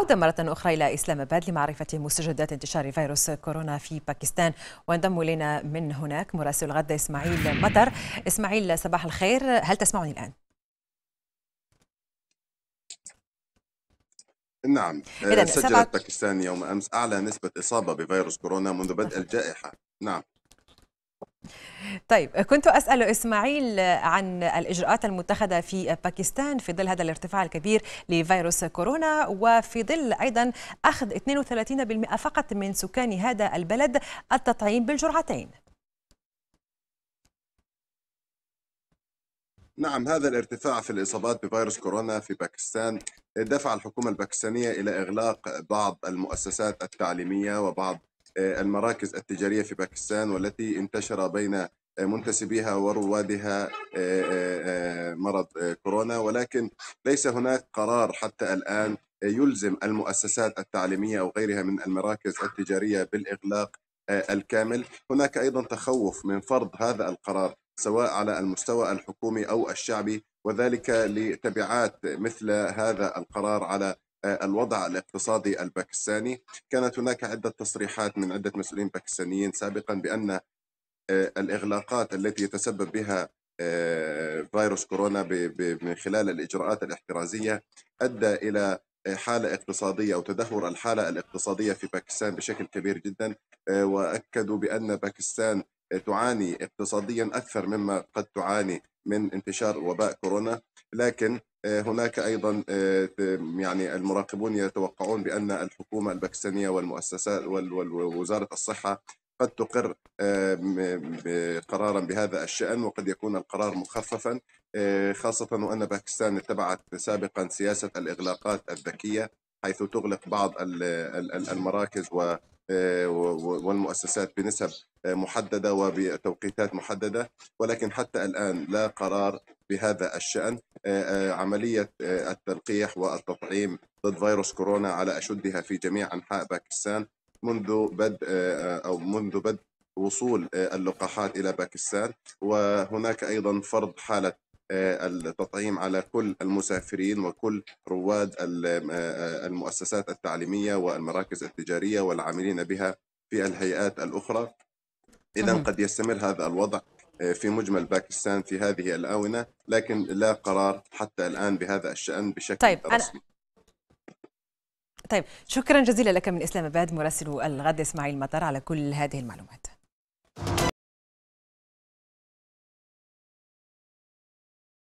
عودة مرة أخرى إلى إسلام أباد لمعرفة مستجدات انتشار فيروس كورونا في باكستان وانضم إلينا من هناك مراسل الغد إسماعيل مطر إسماعيل صباح الخير هل تسمعني الآن؟ نعم سجلت باكستان يوم أمس أعلى نسبة إصابة بفيروس كورونا منذ بدء الجائحة نعم طيب كنت أسأل إسماعيل عن الإجراءات المتخذة في باكستان في ظل هذا الارتفاع الكبير لفيروس كورونا وفي ظل أيضا أخذ 32% فقط من سكان هذا البلد التطعيم بالجرعتين نعم هذا الارتفاع في الإصابات بفيروس كورونا في باكستان دفع الحكومة الباكستانية إلى إغلاق بعض المؤسسات التعليمية وبعض آه، المراكز التجارية في باكستان والتي انتشر بين آه، منتسبيها وروادها آه، مرض كورونا ولكن ليس هناك قرار حتى الآن يلزم المؤسسات التعليمية أو غيرها من المراكز التجارية بالإغلاق الكامل هناك أيضا تخوف من فرض هذا القرار سواء على المستوى الحكومي أو الشعبي وذلك لتبعات مثل هذا القرار على آه، الوضع الاقتصادي الباكستاني كانت هناك عدة تصريحات من عدة مسؤولين باكستانيين سابقا بأن آه، الإغلاقات التي يتسبب بها آه، فيروس كورونا من خلال الإجراءات الاحترازية أدى إلى حالة اقتصادية أو تدهور الحالة الاقتصادية في باكستان بشكل كبير جدا وأكدوا بأن باكستان تعاني اقتصاديا أكثر مما قد تعاني من انتشار وباء كورونا لكن آه، هناك ايضا آه، يعني المراقبون يتوقعون بان الحكومه الباكستانيه والمؤسسات ووزاره الصحه قد تقر آه، قرارا بهذا الشان وقد يكون القرار مخففا خاصه وان باكستان اتبعت سابقا سياسه الاغلاقات الذكيه حيث تغلق بعض المراكز والمؤسسات بنسب محدده وبتوقيتات محدده ولكن حتى الان لا قرار بهذا الشأن آه، آه، عملية آه، التلقيح والتطعيم ضد فيروس كورونا على أشدها في جميع أنحاء باكستان منذ بدء أو منذ بدء وصول اللقاحات إلى باكستان وهناك أيضا فرض حالة التطعيم على كل المسافرين وكل رواد المؤسسات التعليمية والمراكز التجارية والعاملين بها في الهيئات الأخرى إذا قد يستمر هذا الوضع في مجمل باكستان في هذه الآونة لكن لا قرار حتى الآن بهذا الشأن بشكل طيب رسمي أنا... طيب شكرا جزيلا لك من اسلام اباد مراسل الغد اسماعيل مطر على كل هذه المعلومات